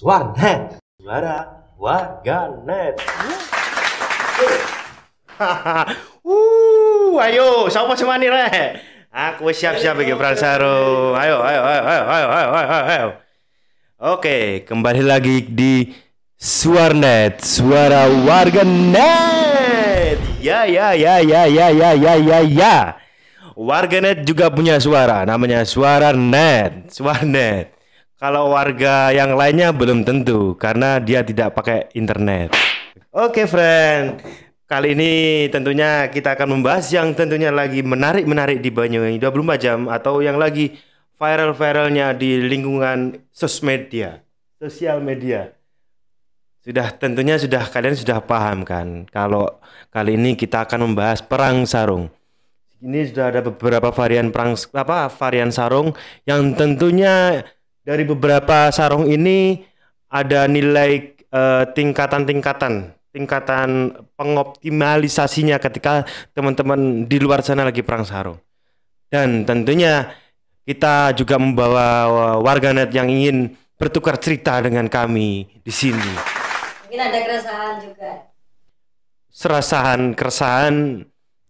Warnet. Juara warganet. uh, ayo, siapa sih nih eh? re. Aku siap-siap bagi Fransaro. Ayo, ayo, ayo, ayo, ayo, ayo, ayo, ayo. Oke, kembali lagi di Suarnet, suara warga Net. Ya, ya, ya, ya, ya, ya, ya, ya, ya. Net juga punya suara, namanya suara net, suarnet. Kalau warga yang lainnya belum tentu karena dia tidak pakai internet. Oke, okay, friend. Kali ini tentunya kita akan membahas yang tentunya lagi menarik-menarik di Banyuwangi 24 jam atau yang lagi viral-viralnya di lingkungan sosmedia, sosial media. Sudah tentunya sudah kalian sudah paham kan kalau kali ini kita akan membahas perang sarung. Ini sudah ada beberapa varian perang apa varian sarung yang tentunya dari beberapa sarung ini ada nilai eh, tingkatan-tingkatan, uh, tingkatan pengoptimalisasinya ketika teman-teman di luar sana lagi perang sarung. Dan tentunya kita juga membawa warganet yang ingin bertukar cerita dengan kami di sini. Mungkin ada keresahan juga. Serasahan, keresahan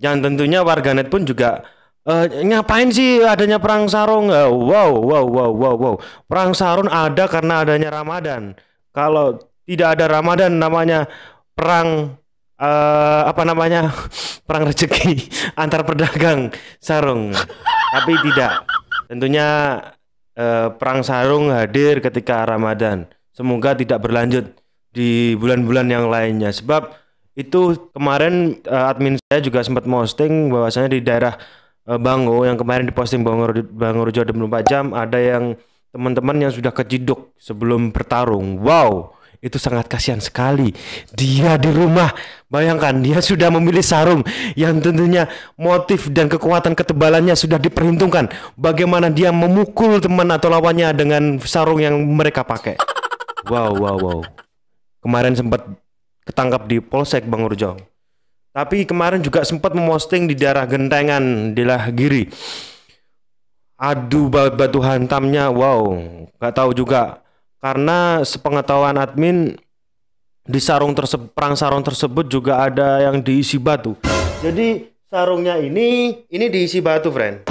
yang tentunya warganet pun juga Uh, ngapain sih adanya perang sarung? Uh, wow, wow, wow, wow, wow. Perang sarung ada karena adanya Ramadan. Kalau tidak ada Ramadan namanya perang uh, apa namanya? perang rezeki antar pedagang sarung. Tapi tidak. Tentunya uh, perang sarung hadir ketika Ramadan. Semoga tidak berlanjut di bulan-bulan yang lainnya sebab itu kemarin uh, admin saya juga sempat posting bahwasanya di daerah Eh, Bango yang kemarin diposting Bangor Bangurjo 24 jam ada yang teman-teman yang sudah keciduk sebelum bertarung. Wow, itu sangat kasihan sekali. Dia di rumah, bayangkan dia sudah memilih sarung yang tentunya motif dan kekuatan ketebalannya sudah diperhitungkan. Bagaimana dia memukul teman atau lawannya dengan sarung yang mereka pakai. Wow, wow, wow. Kemarin sempat ketangkap di Polsek Rojo. Tapi kemarin juga sempat memosting di daerah Gentengan, di lah giri. Aduh batu hantamnya, wow, Gak tahu juga. Karena sepengetahuan admin di sarung tersebut, perang sarung tersebut juga ada yang diisi batu. Jadi sarungnya ini, ini diisi batu, friend.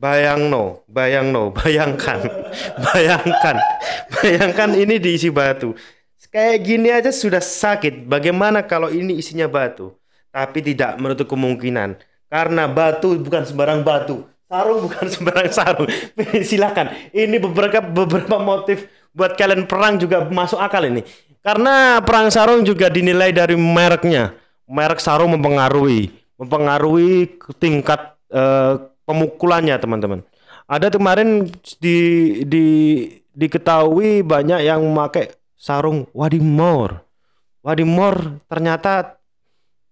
Bayang no, bayang no, bayangkan, bayangkan, bayangkan ini diisi batu. Kayak gini aja sudah sakit. Bagaimana kalau ini isinya batu? tapi tidak menutup kemungkinan karena batu bukan sembarang batu sarung bukan sembarang sarung silakan ini beberapa beberapa motif buat kalian perang juga masuk akal ini karena perang sarung juga dinilai dari mereknya merek sarung mempengaruhi mempengaruhi tingkat uh, pemukulannya teman-teman ada kemarin di di diketahui banyak yang memakai sarung Wadimor Wadimor ternyata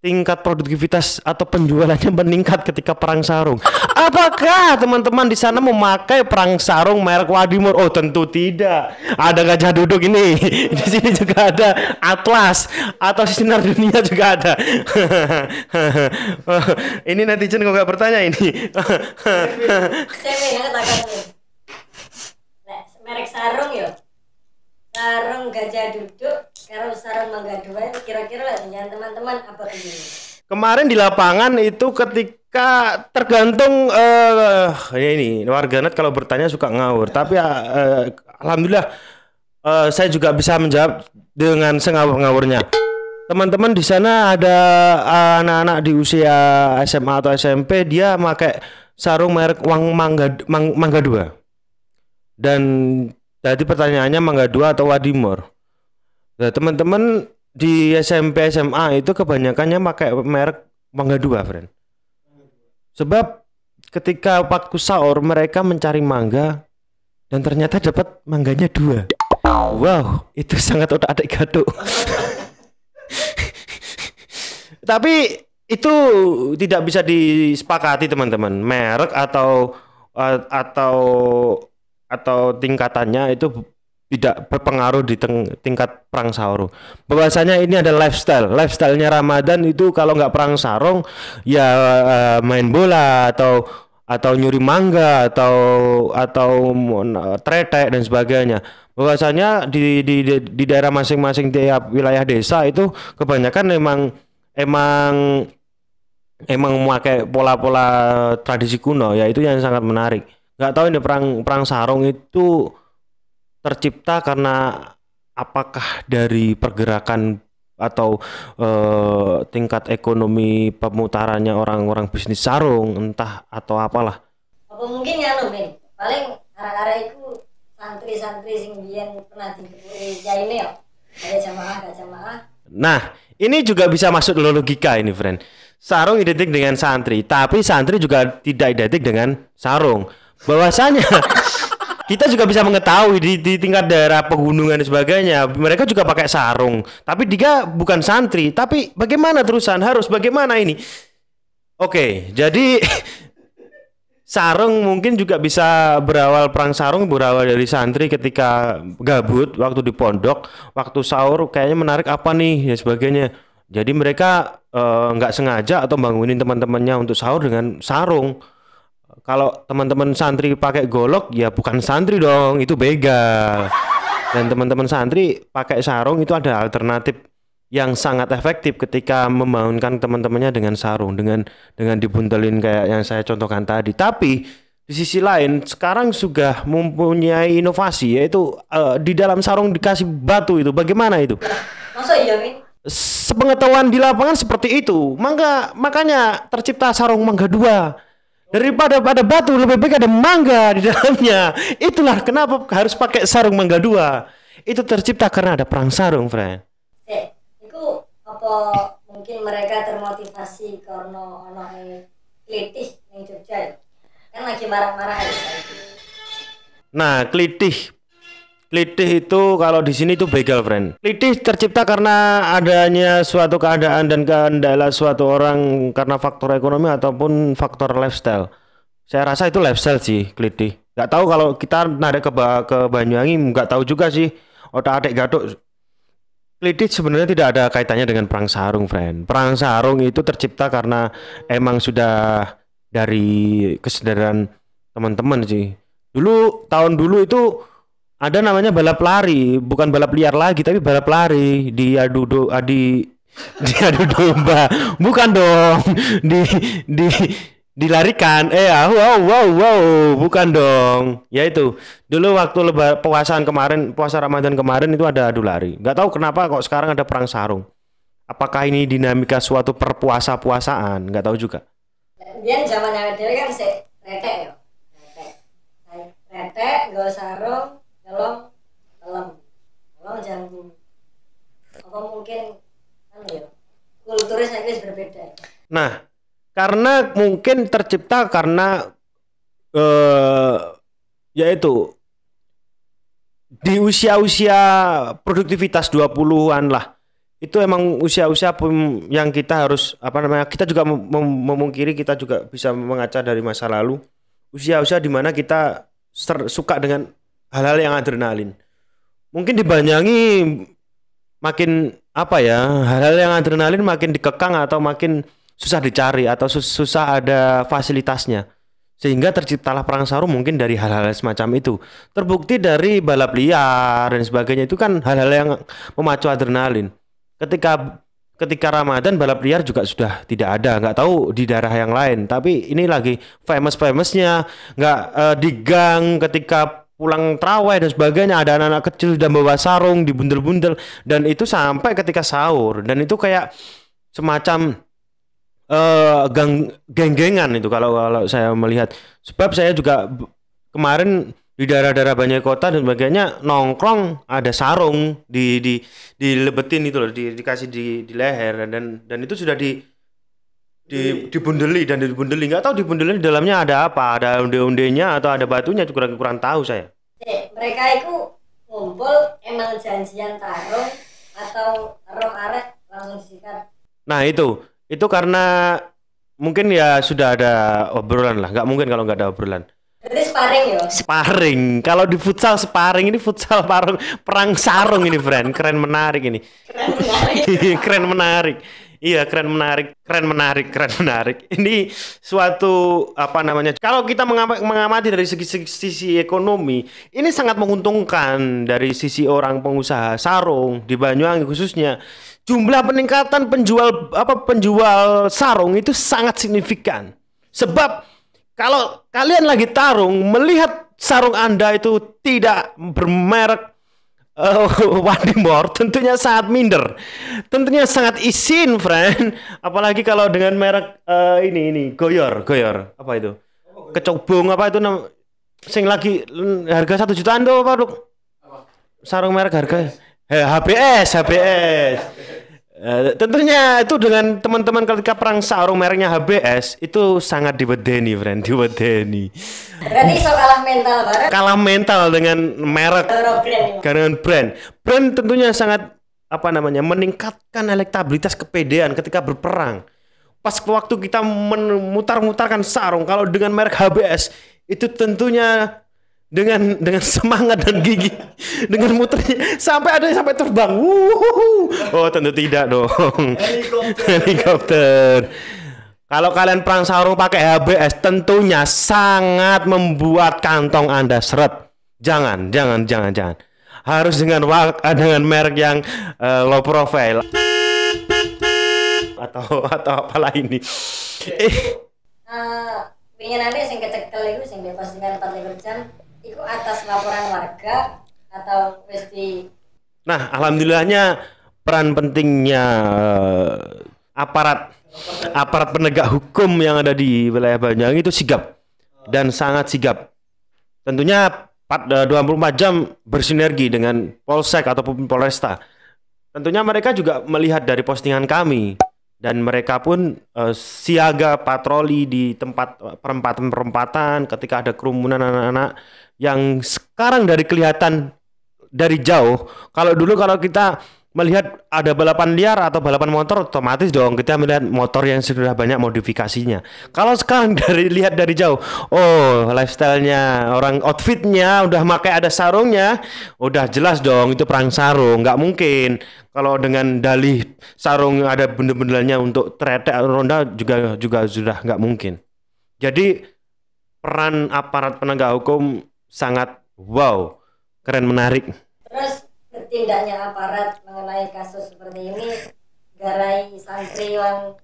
tingkat produktivitas atau penjualannya meningkat ketika perang sarung. Apakah teman-teman di sana memakai perang sarung merek wadimur Oh, tentu tidak. Ada gajah duduk ini. Di sini juga ada Atlas atau sinar dunia juga ada. ini netizen kok gak bertanya ini. Ya, nah, merek sarung ya Sarung gajah duduk sekarang saran Mangga Dua kira-kira dengan teman-teman apa ini? Kemarin di lapangan itu ketika tergantung uh, ini warganet kalau bertanya suka ngawur, tapi uh, alhamdulillah uh, saya juga bisa menjawab dengan sengawur-ngawurnya. Teman-teman di sana ada anak-anak di usia SMA atau SMP dia pakai sarung merek Wang Mangga Mang, Mangga 2. Dan tadi pertanyaannya Mangga Dua atau Wadimor? Nah, teman-teman di SMP SMA itu kebanyakannya pakai merek Mangga Dua, friend. Sebab ketika waktu sahur mereka mencari mangga dan ternyata dapat mangganya dua. Wow, itu sangat otak adik gado. Tapi itu tidak bisa disepakati teman-teman merek atau atau atau tingkatannya itu tidak berpengaruh di teng- tingkat perang sarung. Bahwasanya ini ada lifestyle. Lifestylenya Ramadan itu kalau nggak perang sarung ya uh, main bola atau atau nyuri mangga atau atau tretek dan sebagainya. Bahwasanya di di di, di daerah masing-masing tiap wilayah desa itu kebanyakan emang emang emang memakai pola-pola tradisi kuno ya itu yang sangat menarik. Nggak tahu ini perang perang sarung itu tercipta karena apakah dari pergerakan atau eh, tingkat ekonomi pemutarannya orang-orang bisnis sarung entah atau apalah apa mungkin ya Min paling arah-arah itu santri-santri sing pernah dijaine ya ada jamaah ada jamaah nah ini juga bisa masuk logika ini friend sarung identik dengan santri tapi santri juga tidak identik dengan sarung bahwasanya kita juga bisa mengetahui di, di tingkat daerah pegunungan dan sebagainya mereka juga pakai sarung tapi dia bukan santri tapi bagaimana terusan harus bagaimana ini oke jadi sarung mungkin juga bisa berawal perang sarung berawal dari santri ketika gabut waktu di pondok waktu sahur kayaknya menarik apa nih dan sebagainya jadi mereka eh, nggak uh, sengaja atau bangunin teman-temannya untuk sahur dengan sarung kalau teman-teman santri pakai golok ya bukan santri dong itu begal dan teman-teman santri pakai sarung itu ada alternatif yang sangat efektif ketika membangunkan teman-temannya dengan sarung dengan dengan dibuntelin kayak yang saya contohkan tadi tapi di sisi lain sekarang sudah mempunyai inovasi yaitu uh, di dalam sarung dikasih batu itu bagaimana itu masa iya sepengetahuan di lapangan seperti itu maka makanya tercipta sarung mangga dua Daripada pada batu lebih baik ada mangga di dalamnya. Itulah kenapa harus pakai sarung mangga dua. Itu tercipta karena ada perang sarung, friend. Eh, itu apa mungkin mereka termotivasi karena ono klitih yang Jogja. Kan lagi marah-marah ya, Nah, klitih Lidih itu kalau di sini itu begal friend. Lidih tercipta karena adanya suatu keadaan dan kendala suatu orang karena faktor ekonomi ataupun faktor lifestyle. Saya rasa itu lifestyle sih lidih. Gak tahu kalau kita narik ke ba ke Banyuwangi gak tahu juga sih otak adik gaduh. Lidih sebenarnya tidak ada kaitannya dengan perang sarung friend. Perang sarung itu tercipta karena emang sudah dari kesadaran teman-teman sih. Dulu tahun dulu itu ada namanya balap lari, bukan balap liar lagi, tapi balap lari di diadu do, di adu domba, bukan dong, di di dilarikan, eh ah, wow wow wow, bukan dong, ya itu dulu waktu lebar puasaan kemarin, puasa Ramadan kemarin itu ada adu lari, nggak tahu kenapa kok sekarang ada perang sarung, apakah ini dinamika suatu perpuasa puasaan, nggak tahu juga. Dia zaman dulu kan se retek retek, retek, gak sarung, tolong tolong tolong jangan apa mungkin anu ya kulturnya saya berbeda ya. nah karena mungkin tercipta karena eh yaitu di usia-usia produktivitas 20-an lah itu emang usia-usia yang kita harus apa namanya kita juga mem memungkiri kita juga bisa mengaca dari masa lalu usia-usia dimana kita suka dengan hal-hal yang adrenalin. Mungkin dibanyangi makin apa ya hal-hal yang adrenalin makin dikekang atau makin susah dicari atau susah ada fasilitasnya sehingga terciptalah perang sarung mungkin dari hal-hal semacam itu terbukti dari balap liar dan sebagainya itu kan hal-hal yang memacu adrenalin ketika ketika Ramadan balap liar juga sudah tidak ada nggak tahu di daerah yang lain tapi ini lagi famous famousnya nggak eh, di gang ketika pulang terawih dan sebagainya ada anak-anak kecil sudah bawa sarung dibundel-bundel dan itu sampai ketika sahur dan itu kayak semacam uh, gang genggengan itu kalau kalau saya melihat sebab saya juga kemarin di daerah-daerah banyak kota dan sebagainya nongkrong ada sarung di di dilebetin itu loh di, dikasih di, di leher dan dan itu sudah di di iya. dibundeli dan dibundeli nggak tahu dibundeli di dalamnya ada apa ada onde undenya atau ada batunya kurang kurang tahu saya mereka itu ngumpul emang janjian tarung atau roh arek langsung disikat nah itu itu karena mungkin ya sudah ada obrolan lah nggak mungkin kalau nggak ada obrolan berarti sparring ya sparring kalau di futsal sparring ini futsal parung perang sarung ini friend keren menarik ini keren menarik keren menarik Iya, keren menarik, keren menarik, keren menarik. Ini suatu apa namanya? Kalau kita mengamati dari segi, segi sisi ekonomi, ini sangat menguntungkan dari sisi orang pengusaha sarung di Banyuwangi khususnya. Jumlah peningkatan penjual apa penjual sarung itu sangat signifikan. Sebab kalau kalian lagi tarung melihat sarung Anda itu tidak bermerek Oh, uh, Wadimor tentunya sangat minder, tentunya sangat isin, friend. Apalagi kalau dengan merek uh, ini ini Goyor, Goyor apa itu? Kecobong apa itu nam? Sing lagi harga satu jutaan tuh apa, Sarung merek harga HBS, HBS. Uh, tentunya itu dengan teman-teman ketika perang sarung mereknya HBS itu sangat dibedeni, friend, dibedeni. Berarti so kalah mental bareng. Kalah mental dengan merek. Dengan brand. Brand tentunya sangat apa namanya meningkatkan elektabilitas kepedean ketika berperang. Pas waktu kita memutar-mutarkan sarung kalau dengan merek HBS itu tentunya dengan dengan semangat dan gigi dengan muternya sampai ada yang sampai terbang Wuhuhu. oh tentu tidak dong helikopter, kalau kalian perang sarung pakai HBS tentunya sangat membuat kantong anda seret jangan jangan jangan jangan harus dengan eh, dengan merek yang uh, low profile atau atau apalah ini eh. uh, pengen ada yang kecekel itu yang bebas dengan 4 jam itu atas laporan warga atau mesti nah alhamdulillahnya peran pentingnya eh, aparat aparat penegak hukum yang ada di wilayah Banyuwangi itu sigap dan sangat sigap tentunya 24 eh, jam bersinergi dengan polsek ataupun polresta tentunya mereka juga melihat dari postingan kami dan mereka pun uh, siaga patroli di tempat perempatan-perempatan ketika ada kerumunan anak-anak yang sekarang dari kelihatan dari jauh. Kalau dulu kalau kita melihat ada balapan liar atau balapan motor otomatis dong kita melihat motor yang sudah banyak modifikasinya kalau sekarang dari lihat dari jauh oh lifestylenya orang outfitnya udah pakai ada sarungnya udah jelas dong itu perang sarung nggak mungkin kalau dengan dalih sarung ada benda-bendanya untuk teretek ronda juga juga sudah nggak mungkin jadi peran aparat penegak hukum sangat wow, keren menarik. Terus ketindaknya aparat mengenai kasus seperti ini, garai santriwan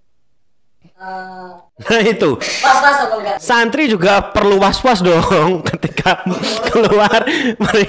eh, Nah itu. Santri juga perlu was-was dong ketika keluar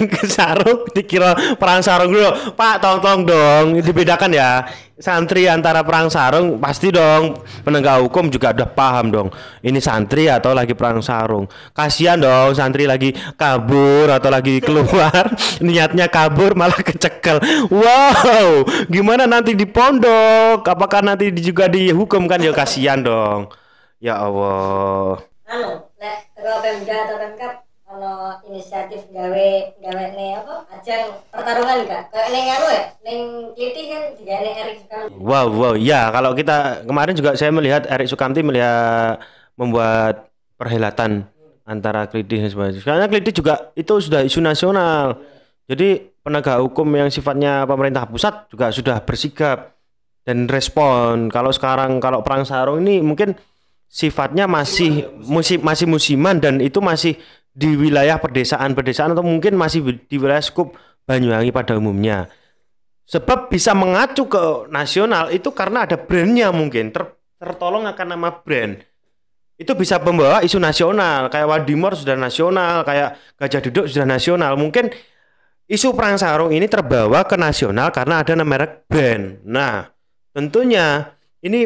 ke sarung dikira perang sarung dulu. Pak tolong dong dibedakan ya. Santri antara perang sarung pasti dong penegak hukum juga udah paham dong. Ini santri atau lagi perang sarung. Kasihan dong santri lagi kabur atau lagi keluar niatnya kabur malah kecekel. Wow, gimana nanti di pondok? Apakah nanti juga dihukum kan ya kasihan dong. Ya Allah. Anu, lek teko Pemda atau Pemkap kalau inisiatif gawe gawe ne apa ajang pertarungan gak kayak neng ngaru ya neng Kliti kan juga ne Erik Sukamti wow wow ya kalau kita kemarin juga saya melihat Erik Sukamti melihat membuat perhelatan antara Kliti dan sebagainya karena Kliti juga itu sudah isu nasional jadi penegak hukum yang sifatnya pemerintah pusat juga sudah bersikap dan respon kalau sekarang kalau perang sarung ini mungkin sifatnya masih musim masih musiman dan itu masih di wilayah pedesaan-pedesaan atau mungkin masih di wilayah skup Banyuwangi pada umumnya. Sebab bisa mengacu ke nasional itu karena ada brandnya mungkin ter, tertolong akan nama brand. Itu bisa membawa isu nasional kayak Wadimor sudah nasional, kayak Gajah Duduk sudah nasional. Mungkin isu perang sarung ini terbawa ke nasional karena ada merek brand. Nah, tentunya ini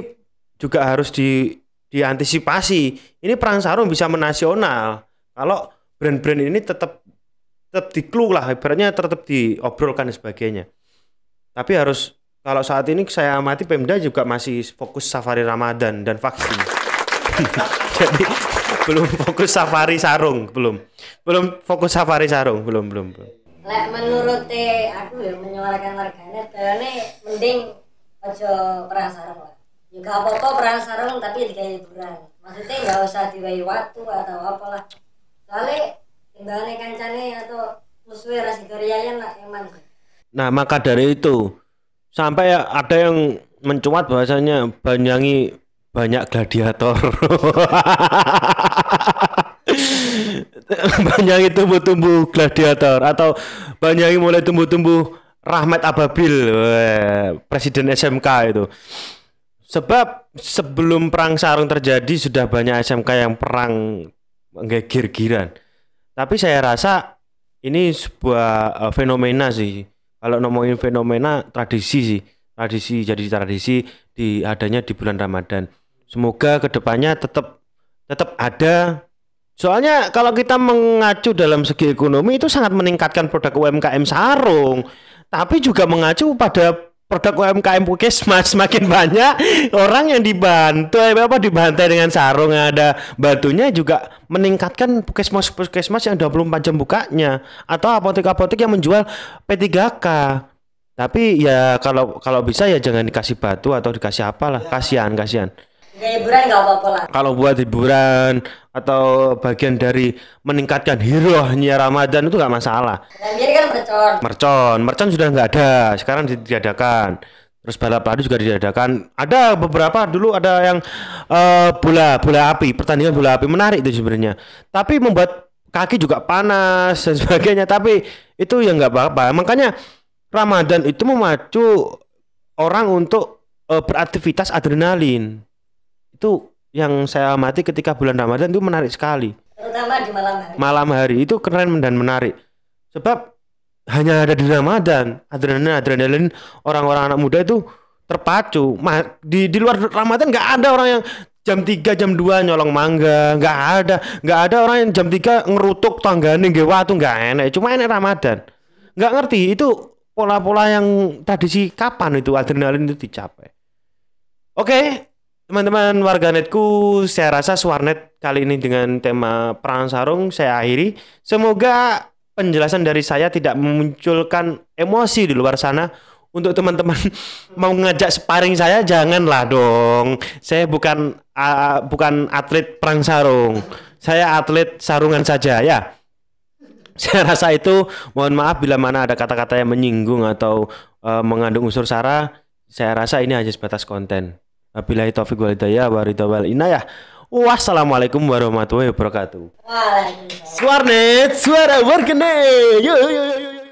juga harus di diantisipasi. Ini perang sarung bisa menasional. Kalau brand-brand ini tetap tetap diklu lah, ibaratnya tetap diobrolkan dan sebagainya. Tapi harus kalau saat ini saya amati Pemda juga masih fokus safari Ramadan dan vaksin. Jadi belum fokus safari sarung, belum. Belum fokus safari sarung, belum, belum, belum. Lek menurut aku ya menyuarakan warganet, ini mending ojo perang sarung lah ya gak apa-apa perang sarung tapi ya digawe hiburan maksudnya gak usah diwai waktu atau apalah soalnya tinggalnya kancane atau musuhnya ras doriayan lah eman nah maka dari itu sampai ada yang mencuat bahasanya banyangi banyak gladiator itu tumbuh-tumbuh gladiator atau Banyuwangi mulai tumbuh-tumbuh Rahmat Ababil eh, presiden SMK itu Sebab sebelum perang sarung terjadi sudah banyak SMK yang perang gegir giran Tapi saya rasa ini sebuah eh, fenomena sih. Kalau ngomongin fenomena tradisi sih, tradisi jadi tradisi di adanya di bulan Ramadan. Semoga kedepannya tetap tetap ada. Soalnya kalau kita mengacu dalam segi ekonomi itu sangat meningkatkan produk UMKM sarung, tapi juga mengacu pada produk UMKM Pukesmas semakin banyak orang yang dibantu eh, apa dibantai dengan sarung ada batunya juga meningkatkan Pukesmas Pukesmas yang 24 jam bukanya atau apotek-apotek yang menjual P3K tapi ya kalau kalau bisa ya jangan dikasih batu atau dikasih apalah ya. kasihan kasihan Gak hiburan nggak apa-apa lah. Kalau buat hiburan atau bagian dari meningkatkan hirohnya Ramadan itu nggak masalah. Dan kan mercon. Mercon, mercon sudah nggak ada, sekarang diadakan. Terus balap lari juga diadakan. Ada beberapa dulu ada yang uh, bola bola api, pertandingan bola api menarik itu sebenarnya. Tapi membuat kaki juga panas dan sebagainya. Tapi itu ya nggak apa-apa. Makanya Ramadan itu memacu orang untuk uh, beraktivitas adrenalin itu yang saya amati ketika bulan Ramadan itu menarik sekali. Terutama di malam hari. Malam hari itu keren dan menarik. Sebab hanya ada di Ramadan, adrenalin adrenalin orang-orang anak muda itu terpacu. Di di luar Ramadan nggak ada orang yang jam 3 jam 2 nyolong mangga, nggak ada. nggak ada orang yang jam 3 ngerutuk tangga nih nggih watu nggak enak. Cuma enak Ramadan. nggak ngerti itu pola-pola yang tadi tradisi kapan itu adrenalin itu dicapai. Oke, Teman-teman warganetku, saya rasa Swarnet kali ini dengan tema perang sarung saya akhiri. Semoga penjelasan dari saya tidak memunculkan emosi di luar sana. Untuk teman-teman mau ngajak sparring saya janganlah dong. Saya bukan uh, bukan atlet perang sarung. Saya atlet sarungan saja ya. Saya rasa itu mohon maaf bila mana ada kata-kata yang menyinggung atau uh, mengandung unsur sara. Saya rasa ini hanya sebatas konten. Wabillahi taufiq wal hidayah wa wal inayah. Wassalamualaikum warahmatullahi wabarakatuh. Waalaikumsalam. Warnet suara wargene. Yo yo yo yo.